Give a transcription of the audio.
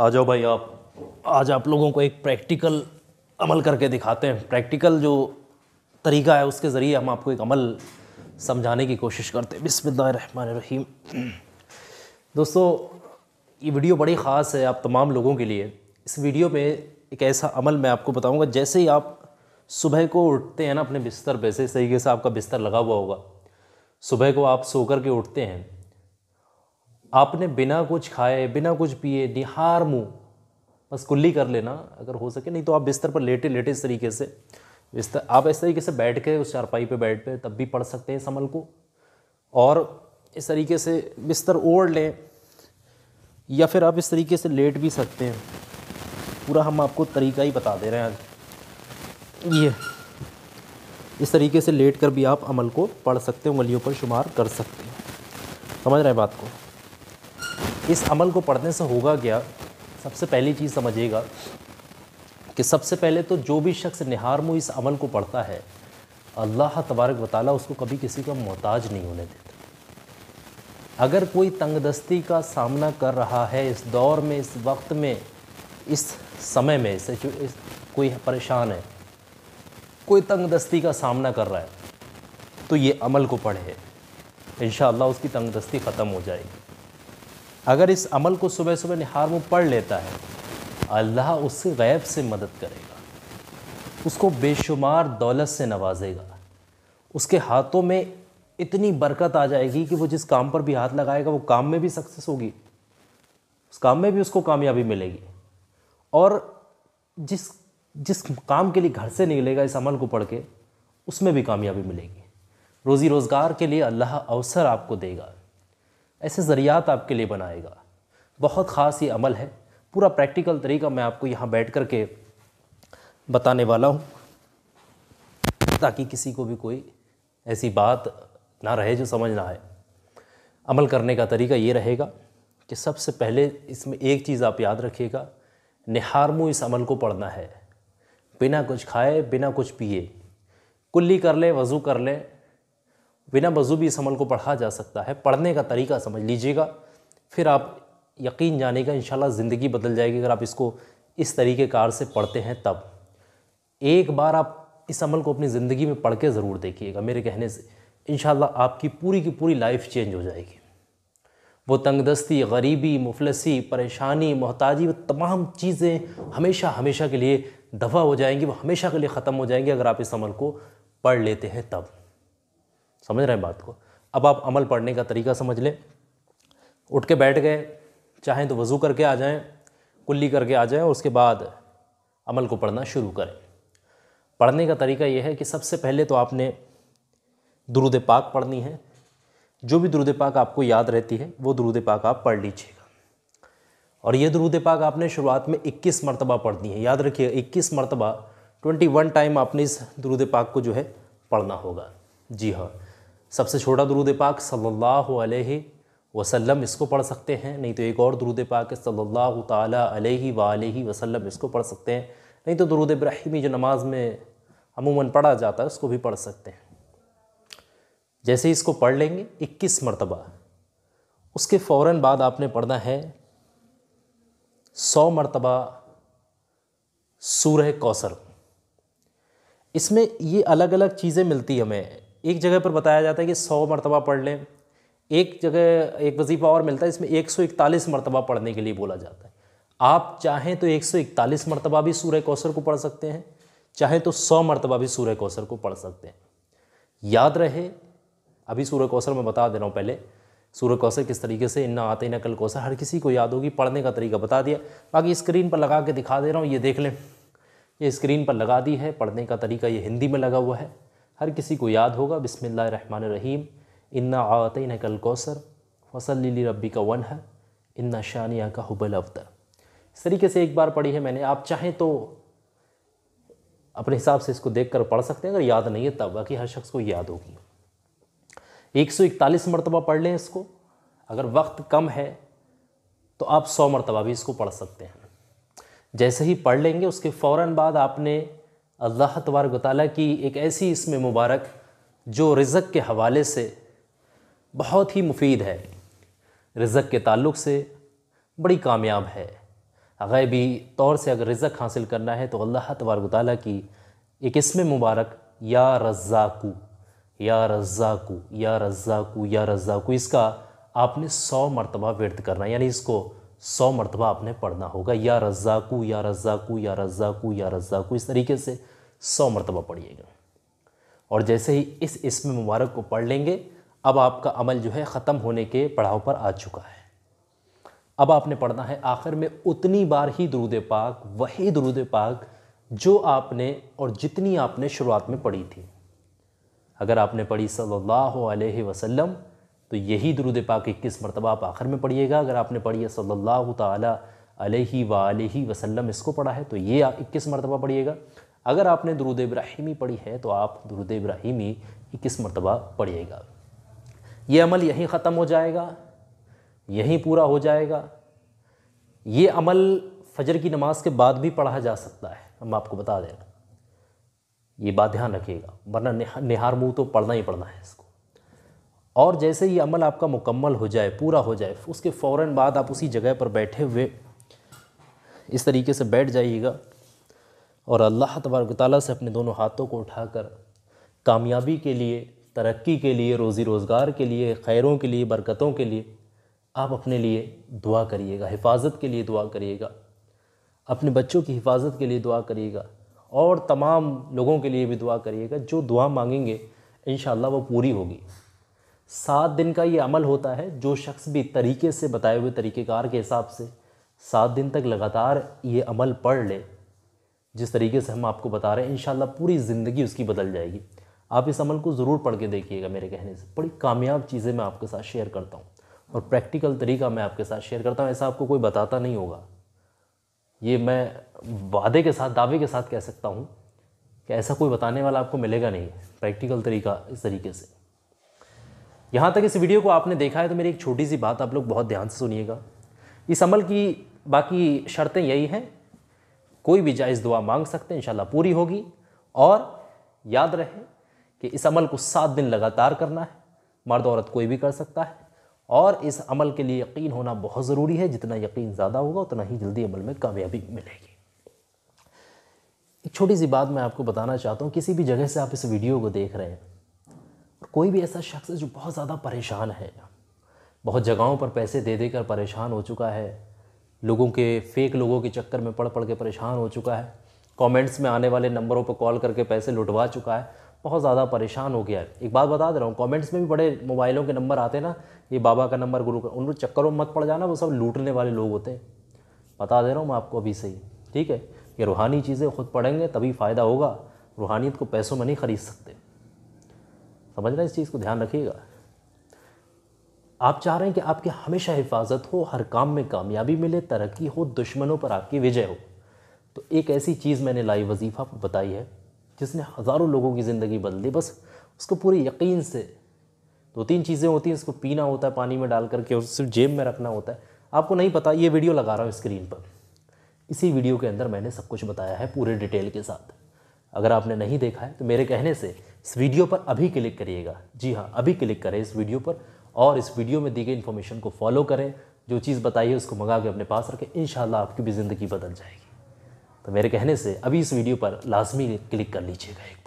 आ जाओ भाई आप आज आप लोगों को एक प्रैक्टिकल अमल करके दिखाते हैं प्रैक्टिकल जो तरीका है उसके ज़रिए हम आपको एक अमल समझाने की कोशिश करते हैं रहीम दोस्तों ये वीडियो बड़ी ख़ास है आप तमाम लोगों के लिए इस वीडियो में एक ऐसा अमल मैं आपको बताऊंगा जैसे ही आप सुबह को उठते हैं ना अपने बिस्तर पे से तरीके से आपका बिस्तर लगा हुआ होगा सुबह को आप सो कर के उठते हैं आपने बिना कुछ खाए बिना कुछ पिए निहार मुँह बस कुल्ली कर लेना अगर हो सके नहीं तो आप बिस्तर पर लेटे लेटे इस तरीके से बिस्तर आप इस तरीके से बैठ के उस चारपाई पे बैठ पे तब भी पढ़ सकते हैं इस अमल को और इस तरीके से बिस्तर ओढ़ लें या फिर आप इस तरीके से लेट भी सकते हैं पूरा हम आपको तरीका ही बता दे रहे हैं आज ये इस तरीके से लेट कर भी आप अमल को पढ़ सकते हैं उंगलियों पर शुमार कर सकते हैं समझ रहे हैं बात को इस अमल को पढ़ने से होगा क्या सबसे पहली चीज़ समझिएगा कि सबसे पहले तो जो भी शख्स निहार मुँह इस अमल को पढ़ता है अल्लाह तबारक वाली उसको कभी किसी का मोहताज नहीं होने देता अगर कोई तंग दस्ती का सामना कर रहा है इस दौर में इस वक्त में इस समय में इस, इस कोई परेशान है कोई तंग दस्ती का सामना कर रहा है तो ये अमल को पढ़े इन उसकी तंग दस्ती ख़त्म हो जाएगी अगर इस अमल को सुबह सुबह निहार मुँह पढ़ लेता है अल्लाह उससे गैब से मदद करेगा उसको बेशुमार दौलत से नवाजेगा उसके हाथों में इतनी बरकत आ जाएगी कि वो जिस काम पर भी हाथ लगाएगा वो काम में भी सक्सेस होगी उस काम में भी उसको कामयाबी मिलेगी और जिस जिस काम के लिए घर से निकलेगा इस अमल को पढ़ के उसमें भी कामयाबी मिलेगी रोज़ी रोज़गार के लिए अल्लाह अवसर आपको देगा ऐसे ज़रियात आपके लिए बनाएगा बहुत ख़ास ये अमल है पूरा प्रैक्टिकल तरीका मैं आपको यहाँ बैठ कर के बताने वाला हूँ ताकि किसी को भी कोई ऐसी बात ना रहे जो समझ ना आए अमल करने का तरीका ये रहेगा कि सबसे पहले इसमें एक चीज़ आप याद रखिएगा निहारमू इस अमल को पढ़ना है बिना कुछ खाए बिना कुछ पिए कुल्ली कर लें वज़ू कर लें बिना वजू भी इस अमल को पढ़ा जा सकता है पढ़ने का तरीका समझ लीजिएगा फिर आप यकीन जानेगा इन ज़िंदगी बदल जाएगी अगर आप इसको इस तरीके कार से पढ़ते हैं तब एक बार आप इस अमल को अपनी ज़िंदगी में पढ़ के ज़रूर देखिएगा मेरे कहने से इन आपकी पूरी की पूरी लाइफ चेंज हो जाएगी वो तंगदस्ती गरीबी मुफलसी परेशानी मोहताजी वो तमाम चीज़ें हमेशा हमेशा के लिए दफा हो जाएंगी वो हमेशा के लिए ख़त्म हो जाएंगी अगर आप इस अमल को पढ़ लेते हैं तब समझ रहे हैं बात को अब आप अमल पढ़ने का तरीका समझ लें उठ के बैठ गए चाहें तो वज़ू करके आ जाएं कुल्ली करके आ जाएं और उसके बाद अमल को पढ़ना शुरू करें पढ़ने का तरीका यह है कि सबसे पहले तो आपने दुरुद पाक पढ़नी है जो भी दुरुद पाक आपको याद रहती है वो दुरुद पाक आप पढ़ लीजिएगा और ये दुरुद पाक आपने शुरुआत में 21 मरतबा पढ़नी है याद रखिए 21 मरतबा 21 टाइम आपने इस दुरुद पाक को जो है पढ़ना होगा जी हाँ सबसे छोटा दरूद पाक सल्लल्लाहु अलैहि वसल्लम इसको पढ़ सकते हैं नहीं तो एक और दरूद पाक सल्लल्लाहु ताला अलैहि वसल्लम इसको पढ़ सकते हैं नहीं तो दरूद इब्राहिमी जो नमाज में अमूमन पढ़ा जाता है उसको भी पढ़ सकते हैं जैसे ही इसको पढ़ लेंगे इक्कीस मरतबा उसके फ़ौर बाद आपने पढ़ना है सौ मरतबा सूरह कौसर इसमें ये अलग अलग चीज़ें मिलती हमें एक जगह पर बताया जाता है कि सौ मरतबा पढ़ लें एक जगह एक वजीफ़ा और मिलता है इसमें एक सौ इकतालीस मरतबा पढ़ने के लिए बोला जाता है आप चाहें तो एक सौ इकतालीस मरतबा भी सूर्य कौशर को पढ़ सकते हैं चाहें तो सौ मरतबा भी सूर्य कौशर को पढ़ सकते हैं याद रहे अभी सूर्य कौशल मैं बता दे रहा हूँ पहले सूर्य कौशल किस तरीके से इन्ना आते ना कल कौशल हर किसी को याद होगी पढ़ने का तरीका बता दिया बाकी स्क्रीन पर लगा के दिखा दे रहा हूँ ये देख लें ये स्क्रीन पर लगा दी है पढ़ने का तरीका ये हिंदी में लगा हुआ है हर किसी को याद होगा बिसमिल्ल रन रहीम इन्ना आतिन कल कौसर लीली रब्बी का वन है इन्ना शानिया का हुबल अवतर इस तरीके से एक बार पढ़ी है मैंने आप चाहें तो अपने हिसाब से इसको देख कर पढ़ सकते हैं अगर याद नहीं है तब बाकी हर शख्स को याद होगी एक सौ इकतालीस मरतबा पढ़ लें इसको अगर वक्त कम है तो आप सौ मरतबा भी इसको पढ़ सकते हैं जैसे ही पढ़ लेंगे उसके फ़ौर बाद आपने अल्लाह तबारक वाली की एक ऐसी इसमें मुबारक जो रिज़क के हवाले से बहुत ही मुफीद है रिज़क के ताल्लुक से बड़ी कामयाब है गैबी तौर से अगर रिज़क हासिल करना है तो अल्लाह तबारक वाली की एक इसमें मुबारक या रज़ाकू या रज़ाकू या रज़ाकू या रज़ाकू इसका आपने सौ मरतबा व्यर्थ करना यानी इसको सौ मरतबा आपने पढ़ना होगा या रजाकू या रजाकू या रजाकू या रजाकू इस तरीके से सौ मरतबा पढ़िएगा और जैसे ही इस इसम मुबारक को पढ़ लेंगे अब आपका अमल जो है ख़त्म होने के पड़ाव पर आ चुका है अब आपने पढ़ना है आखिर में उतनी बार ही दरूद पाक वही दरूद पाक जो आपने और जितनी आपने शुरुआत में पढ़ी थी अगर आपने पढ़ी सल्लल्लाहु अलैहि वसल्लम तो यही दरुद पाक इक्कीस मरतबा आप आखिर में पढ़िएगा अगर आपने पढ़ी है सल्ला तही वाली वसलम इसको पढ़ा है तो ये इक्कीस मरतबा पढ़िएगा अगर आपने दरुद इब्राहिमी पढ़ी है तो आप दरुद इब्राहिमी इक्कीस मरतबा पढ़िएगा ये अमल यहीं ख़त्म हो जाएगा यहीं पूरा हो जाएगा ये अमल फजर की नमाज के बाद भी पढ़ा जा सकता है हम आपको बता दें ये बात ध्यान रखिएगा वरना निहार मुँह तो पढ़ना ही पढ़ना है इसको और जैसे ये अमल आपका मुकम्मल हो जाए पूरा हो जाए उसके फ़ौर बाद आप उसी जगह पर बैठे हुए इस तरीके से बैठ जाइएगा और अल्लाह तबारक ताली से अपने दोनों हाथों को उठाकर कामयाबी के लिए तरक्की के लिए रोज़ी रोज़गार के लिए खैरों के लिए बरकतों के लिए आप अपने लिए दुआ करिएगा हिफाजत के लिए दुआ करिएगा अपने बच्चों की हिफाजत के लिए दुआ करिएगा और तमाम लोगों के लिए भी दुआ करिएगा जो दुआ मांगेंगे इन वो पूरी होगी सात दिन का ये अमल होता है जो शख्स भी तरीके से बताए हुए तरीक़ेकार के हिसाब से सात दिन तक लगातार ये अमल पढ़ ले जिस तरीके से हम आपको बता रहे हैं इन पूरी ज़िंदगी उसकी बदल जाएगी आप इस अमल को ज़रूर पढ़ के देखिएगा मेरे कहने से बड़ी कामयाब चीज़ें मैं आपके साथ शेयर करता हूँ और प्रैक्टिकल तरीका मैं आपके साथ शेयर करता हूँ ऐसा आपको कोई बताता नहीं होगा ये मैं वादे के साथ दावे के साथ कह सकता हूँ कि ऐसा कोई बताने वाला आपको मिलेगा नहीं प्रैक्टिकल तरीका इस तरीके से यहाँ तक इस वीडियो को आपने देखा है तो मेरी एक छोटी सी बात आप लोग बहुत ध्यान से सुनिएगा इस अमल की बाकी शर्तें यही हैं कोई भी जायज़ दुआ मांग सकते हैं इंशाल्लाह पूरी होगी और याद रहे कि इस अमल को सात दिन लगातार करना है मर्द औरत कोई भी कर सकता है और इस अमल के लिए यकीन होना बहुत ज़रूरी है जितना यकीन ज़्यादा होगा उतना ही जल्दी अमल में कामयाबी मिलेगी एक छोटी सी बात मैं आपको बताना चाहता हूँ किसी भी जगह से आप इस वीडियो को देख रहे हैं कोई भी ऐसा शख्स है जो बहुत ज़्यादा परेशान है बहुत जगहों पर पैसे दे देकर परेशान हो चुका है लोगों के फेक लोगों के चक्कर में पढ़ पढ़ के परेशान हो चुका है कमेंट्स में आने वाले नंबरों पर कॉल करके पैसे लुटवा चुका है बहुत ज़्यादा परेशान हो गया है एक बात बता दे रहा हूँ कमेंट्स में भी बड़े मोबाइलों के नंबर आते हैं ना ये बाबा का नंबर गुरु का उन चक्करों में मत पड़ जाना वो सब लूटने वाले लोग होते हैं बता दे रहा हूँ मैं आपको अभी सही ठीक है ये रूहानी चीज़ें खुद पढ़ेंगे तभी फ़ायदा होगा रूहानियत को पैसों में नहीं ख़रीद सकते समझ रहे हैं इस चीज़ को ध्यान रखिएगा आप चाह रहे हैं कि आपकी हमेशा हिफाजत हो हर काम में कामयाबी मिले तरक्की हो दुश्मनों पर आपकी विजय हो तो एक ऐसी चीज़ मैंने लाई वजीफ़ा बताई है जिसने हज़ारों लोगों की ज़िंदगी बदल दी बस उसको पूरे यकीन से दो तीन चीज़ें होती हैं उसको पीना होता है पानी में डाल करके और सिर्फ जेब में रखना होता है आपको नहीं पता ये वीडियो लगा रहा हूँ स्क्रीन पर इसी वीडियो के अंदर मैंने सब कुछ बताया है पूरे डिटेल के साथ अगर आपने नहीं देखा है तो मेरे कहने से इस वीडियो पर अभी क्लिक करिएगा जी हाँ अभी क्लिक करें इस वीडियो पर और इस वीडियो में दी गई इन्फॉर्मेशन को फॉलो करें जो चीज़ बताइए उसको मंगा के अपने पास रखें इन आपकी भी ज़िंदगी बदल जाएगी तो मेरे कहने से अभी इस वीडियो पर लाजमी क्लिक कर लीजिएगा